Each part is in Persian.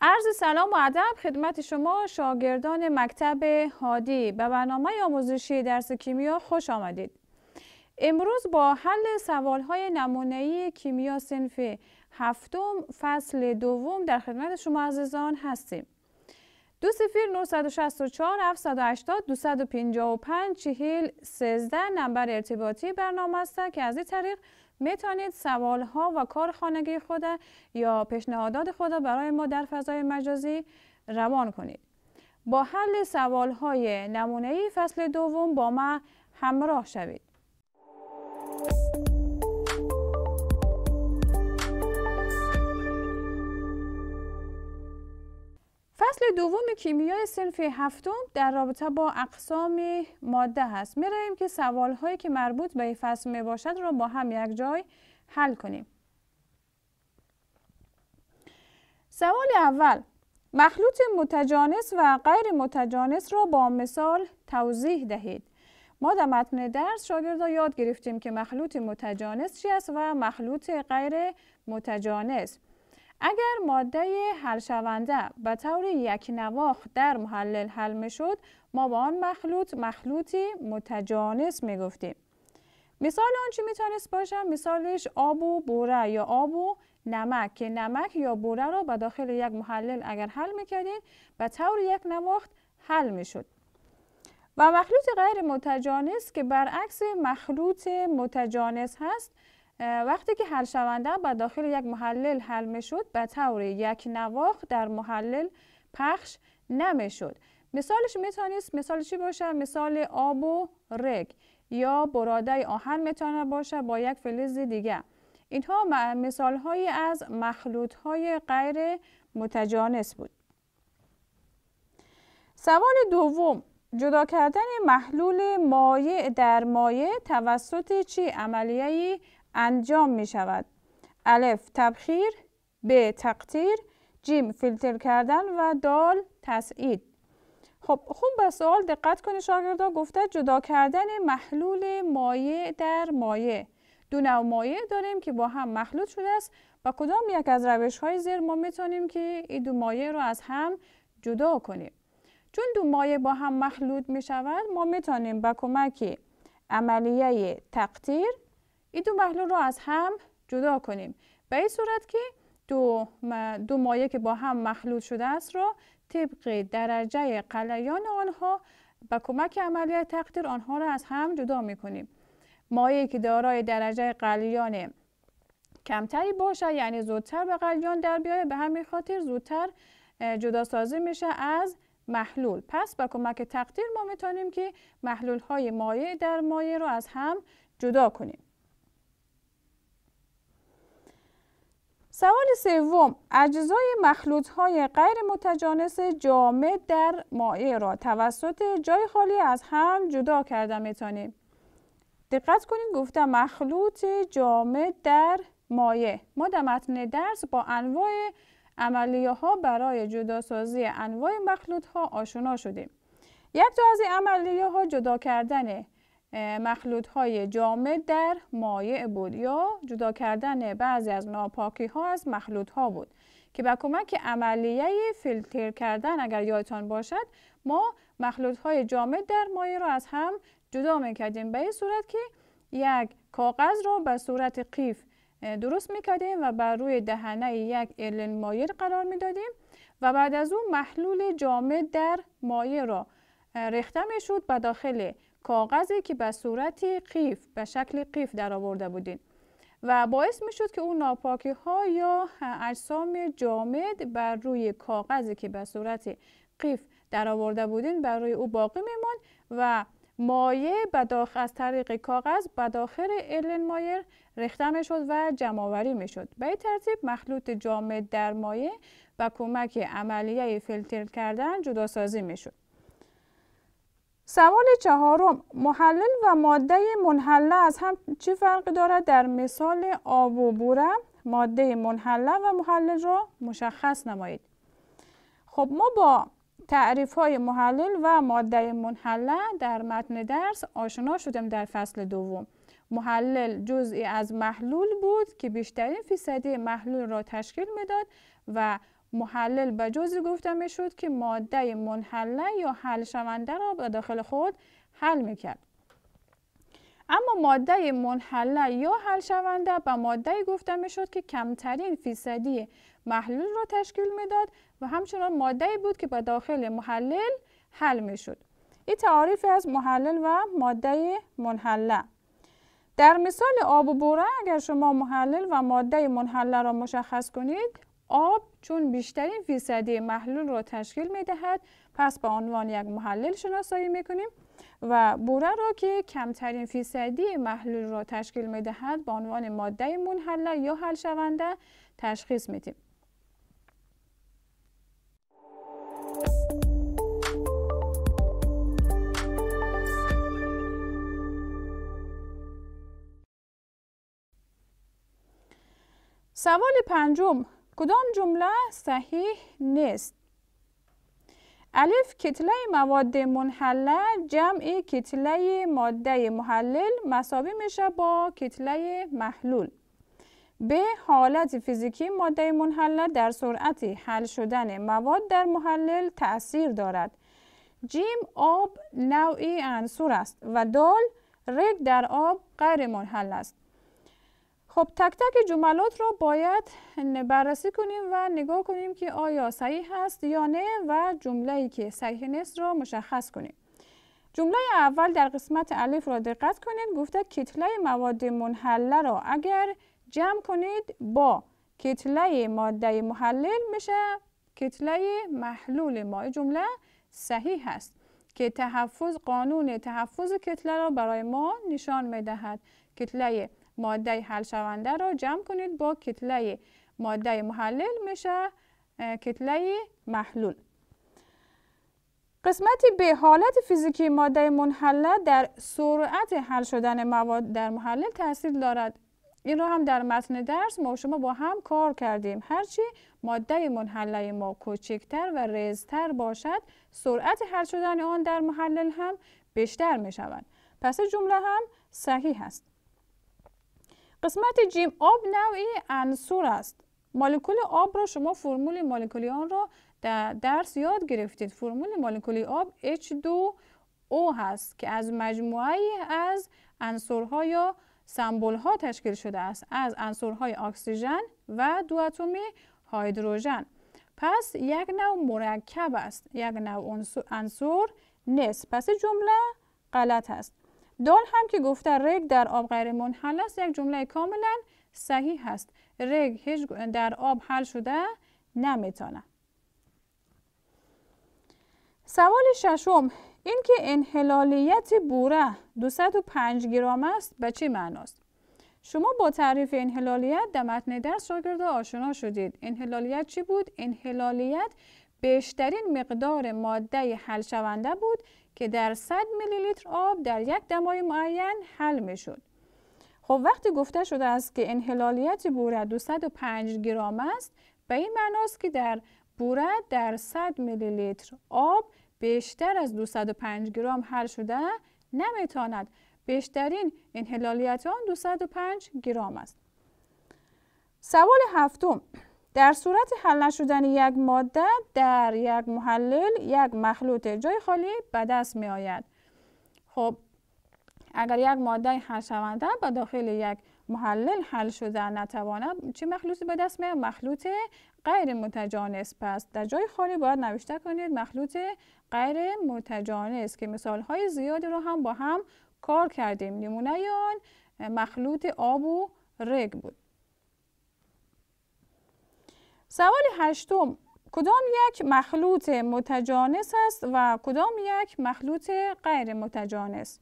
عرض سلام و ادب خدمت شما شاگردان مکتب هادی به برنامه آموزشی درس کیمیا خوش آمدید. امروز با حل سوالهای نمونهی کیمیا سنف هفتم فصل دوم در خدمت شما عزیزان هستیم. دو 964 780 255 چهیل 13 نمبر ارتباطی برنامه است که از این طریق میتونید سوال ها و کار خانگی خود یا پیشنهادات خود برای ما در فضای مجازی روان کنید. با حل سوال های نمونه ای فصل دوم با ما همراه شوید. فصل دوم کیمیای سنف هفتم در رابطه با اقسام ماده هست. می رویم که سوال هایی که مربوط به فصل می باشد را با هم یک جای حل کنیم. سوال اول مخلوط متجانس و غیر متجانس را با مثال توضیح دهید. ما در متن درس شاگردا یاد گرفتیم که مخلوط متجانس چی است و مخلوط غیر متجانس. اگر ماده حل شونده به طور یک نواخت در محلل حل می شد ما با آن مخلوط مخلوطی متجانس می گفتیم. مثال آنچه می تانست باشه مثالش آب و بوره یا آب و نمک که نمک یا بوره را به داخل یک محلل اگر حل می کردید به طور یک نواخت حل می شد. و مخلوط غیر متجانس که برعکس مخلوط متجانس هست وقتی که حل شونده به داخل یک محلل حل می شد به طور یک نواخ در محلل پخش نمی شد مثالش تانیست مثال چی باشه مثال آب و رگ یا براده آهن تانه باشه با یک فلز دیگه اینها مثال هایی از مخلوط های غیر متجانس بود سوال دوم جدا کردن محلول مایع در مایع توسط چی عملیه انجام می شود الف تبخیر ب تقطیر جیم فیلتر کردن و دال تسعید خب خوب به سوال دقت کنید شاگردا گفته جدا کردن محلول مایع در مایع دو نوع مایع داریم که با هم مخلوط شده است و کدام یک از روش های زیر ما میتونیم که این دو مایع رو از هم جدا کنیم چون دو مایع با هم مخلوط می شود ما میتونیم با کمک عملیه تقطیر این دو محلول رو از هم جدا کنیم به این صورت که دو, دو که با هم مخلوط شده است رو طبق درجه قلیان آنها با کمک عملیات تقدیر آنها را از هم جدا می کنیم مایه که دارای درجه قلیان کمتری باشه یعنی زودتر به قلیان در بیاید به همین خاطر زودتر جدا سازی میشه از محلول پس با کمک تقدیر ما میتونیم که محلول های مایع در مایع رو از هم جدا کنیم سوال سوم اجزای مخلوط های غیر متجانس جامد در مایع را توسط جای خالی از هم جدا کرده میتانیم دقت کنید گفته مخلوط جامد در مایع ما در متن درس با انواع عملیه ها برای سازی انواع مخلوط ها آشنا شدیم یک تا از این عملیه ها جدا کردن مخلوط های جامد در مایع بود یا جدا کردن بعضی از ناپاکی ها از مخلوط ها بود که به کمک عملیه فیلتر کردن اگر یادتان باشد ما مخلوط های جامد در مایع را از هم جدا میکردیم به این صورت که یک کاغذ را به صورت قیف درست میکردیم و بر روی دهنه یک ارلن مایر قرار میدادیم و بعد از اون محلول جامد در مایع را ریخته میشد به داخل کاغذی که به صورت قیف به شکل قیف در آورده بودین و باعث می شد که اون ناپاکی ها یا اجسام جامد بر روی کاغذی که به صورت قیف در آورده بودین بر روی او باقی میمان و مایه بداخ از طریق کاغذ به داخل الن مایر ریخته شد و می شد به این ترتیب مخلوط جامد در مایه با کمک عملیه فیلتر کردن جدا جداسازی شد. سوال چهارم محلل و ماده منحله از هم چه فرقی دارد در مثال آب و بوره ماده منحله و محلل را مشخص نمایید خب ما با تعریف های محلل و ماده منحله در متن درس آشنا شدیم در فصل دوم محلل جزئی از محلول بود که بیشترین فیصدی محلول را تشکیل میداد و محلل به جزی گفته می شد که ماده منحله یا حل شونده را به داخل خود حل می کرد. اما ماده منحله یا حل شونده به ماده گفته می شد که کمترین فیصدی محلول را تشکیل میداد و همچنان ماده بود که به داخل محلل حل می شد. این تعاریف از محلل و ماده منحله در مثال آب و بوره اگر شما محلل و ماده منحله را مشخص کنید آب چون بیشترین فیصدی محلول را تشکیل می دهد پس به عنوان یک محلل شناسایی می کنیم و بوره را که کمترین فیصدی محلول را تشکیل می دهد به عنوان ماده منحله یا حل شونده تشخیص می سوال پنجم کدام جمله صحیح نیست الف کتله مواد منحله جمع کتله ماده محلل مساوی میشه با کتله محلول به حالت فیزیکی ماده منحله در سرعت حل شدن مواد در محلل تأثیر دارد جیم آب نوعی انصور است و دال رگ در آب غیر منحل است خب تک تک جملات رو باید بررسی کنیم و نگاه کنیم که آیا صحیح هست یا نه و جمله ای که صحیح نیست رو مشخص کنیم. جمله اول در قسمت الف را دقت کنید گفته کتله مواد منحله را اگر جمع کنید با کتله ماده محلل میشه کتله محلول ما جمله صحیح هست که تحفظ قانون تحفظ کتله را برای ما نشان میدهد کتله ماده حل شونده را جمع کنید با کتله ماده محلل میشه کتله محلول قسمت به حالت فیزیکی ماده منحله در سرعت حل شدن مواد در محلل تاثیر دارد این را هم در متن درس ما شما با هم کار کردیم هرچی ماده منحله ما کوچکتر و ریزتر باشد سرعت حل شدن آن در محلل هم بیشتر می شود پس جمله هم صحیح است قسمت جیم آب نوعی انصور است مولکول آب را شما فرمول مولکولی آن را در درس یاد گرفتید فرمول مولکولی آب H2O هست که از مجموعه از انصورها یا سمبول ها تشکیل شده است از های اکسیژن و دو اتمی هیدروژن پس یک نوع مرکب است یک نوع انصور نیست پس جمله غلط است دال هم که گفته رگ در آب غیر منحل است یک جمله کاملا صحیح هست رگ هیچ در آب حل شده نمیتانه. سوال ششم اینکه انحلالیت بوره 205 گرام است به چه معناست شما با تعریف انحلالیت در متن درس شاگرد آشنا شدید انحلالیت چی بود انحلالیت بیشترین مقدار ماده حل شونده بود که در 100 میلی لیتر آب در یک دمای معین حل می شد. خب وقتی گفته شده است که انحلالیت بوره 205 گرم است به این معناست که در بوره در 100 میلی لیتر آب بیشتر از 205 گرم حل شده نمیتواند بیشترین انحلالیت آن 205 گرم است سوال هفتم در صورت حل نشدن یک ماده در یک محلل یک مخلوط جای خالی به دست می آید خب اگر یک ماده حل شونده به داخل یک محلل حل شده نتواند چه مخلوطی به دست آید؟ مخلوط غیر متجانس پس در جای خالی باید نوشته کنید مخلوط غیر متجانس که مثال های زیادی رو هم با هم کار کردیم نمونه آن مخلوط آب و رگ بود سوال هشتم کدام یک مخلوط متجانس است و کدام یک مخلوط غیر متجانس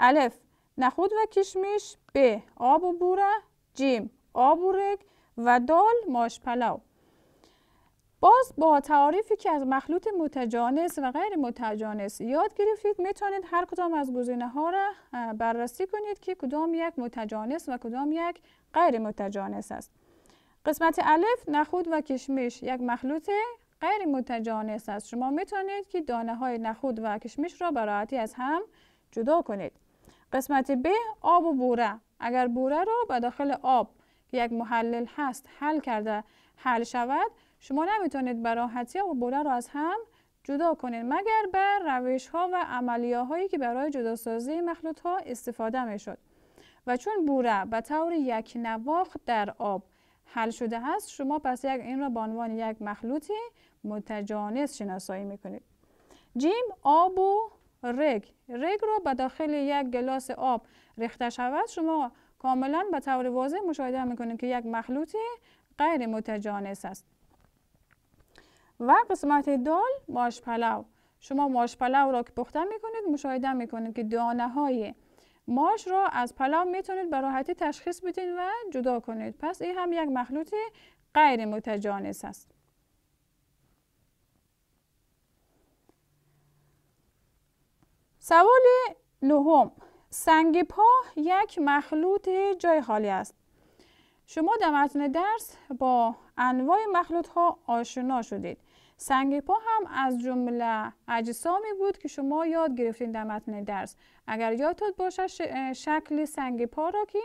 الف نخود و کشمش ب آب و بوره جیم آب و رگ و دال ماش پلو باز با تعریفی که از مخلوط متجانس و غیر متجانس یاد گرفتید میتونید هر کدام از گزینه ها را بررسی کنید که کدام یک متجانس و کدام یک غیر متجانس است قسمت الف نخود و کشمش یک مخلوط غیر متجانس است شما میتونید که دانه های نخود و کشمش را به از هم جدا کنید قسمت ب آب و بوره اگر بوره را به داخل آب که یک محلل هست حل کرده حل شود شما نمیتونید به آب و بوره را از هم جدا کنید مگر به روش ها و عملیه هایی که برای جداسازی مخلوط ها استفاده می شود. و چون بوره به طور یک نواخت در آب حل شده هست شما پس یک این را به عنوان یک مخلوطی متجانس شناسایی میکنید جیم آب و رگ رگ را به داخل یک گلاس آب ریخته شود شما کاملا به طور واضح مشاهده میکنید که یک مخلوط غیر متجانس است و قسمت دال ماش پلو شما ماش پلو را که پخته میکنید مشاهده میکنید که دانه های ماش رو از پلام میتونید به راحتی تشخیص بدین و جدا کنید پس این هم یک مخلوط غیر متجانس است سوال نهم سنگ پا یک مخلوط جای خالی است شما در متن درس با انواع مخلوط ها آشنا شدید سنگ پا هم از جمله اجسامی بود که شما یاد گرفتین در متن درس اگر یادتون باشد شکل سنگ پا را که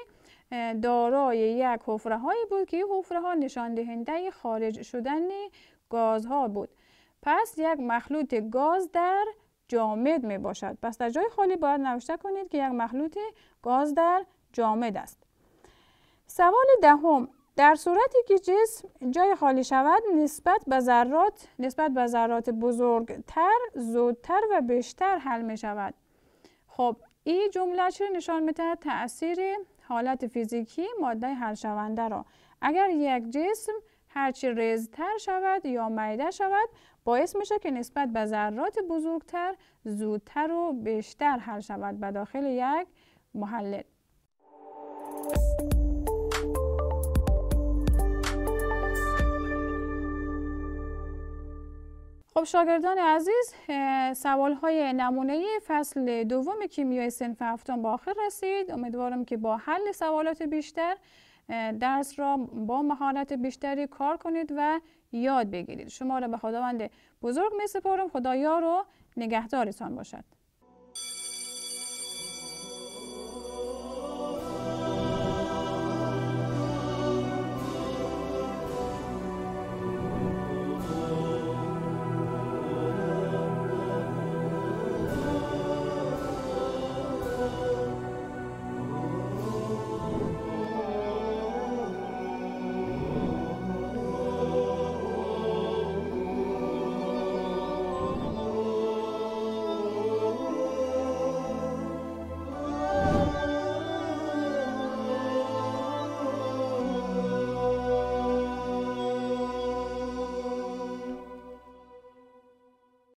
دارای یک حفره هایی بود که این حفره ها نشان دهنده خارج شدن گاز ها بود پس یک مخلوط گاز در جامد می باشد پس در جای خالی باید نوشته کنید که یک مخلوط گاز در جامد است سوال دهم در صورتی که جسم جای خالی شود نسبت به ذرات نسبت به ذرات بزرگتر زودتر و بیشتر حل می شود خب این جمله چه نشان می دهد تاثیر حالت فیزیکی ماده حل شونده را اگر یک جسم هرچی ریزتر شود یا میده شود باعث میشه که نسبت به ذرات بزرگتر زودتر و بیشتر حل شود به داخل یک محلل خب شاگردان عزیز سوال های نمونه فصل دوم کیمیای سنف هفتم با آخر رسید امیدوارم که با حل سوالات بیشتر درس را با مهارت بیشتری کار کنید و یاد بگیرید شما را به خداوند بزرگ می سپارم خدایا رو نگهدارتان باشد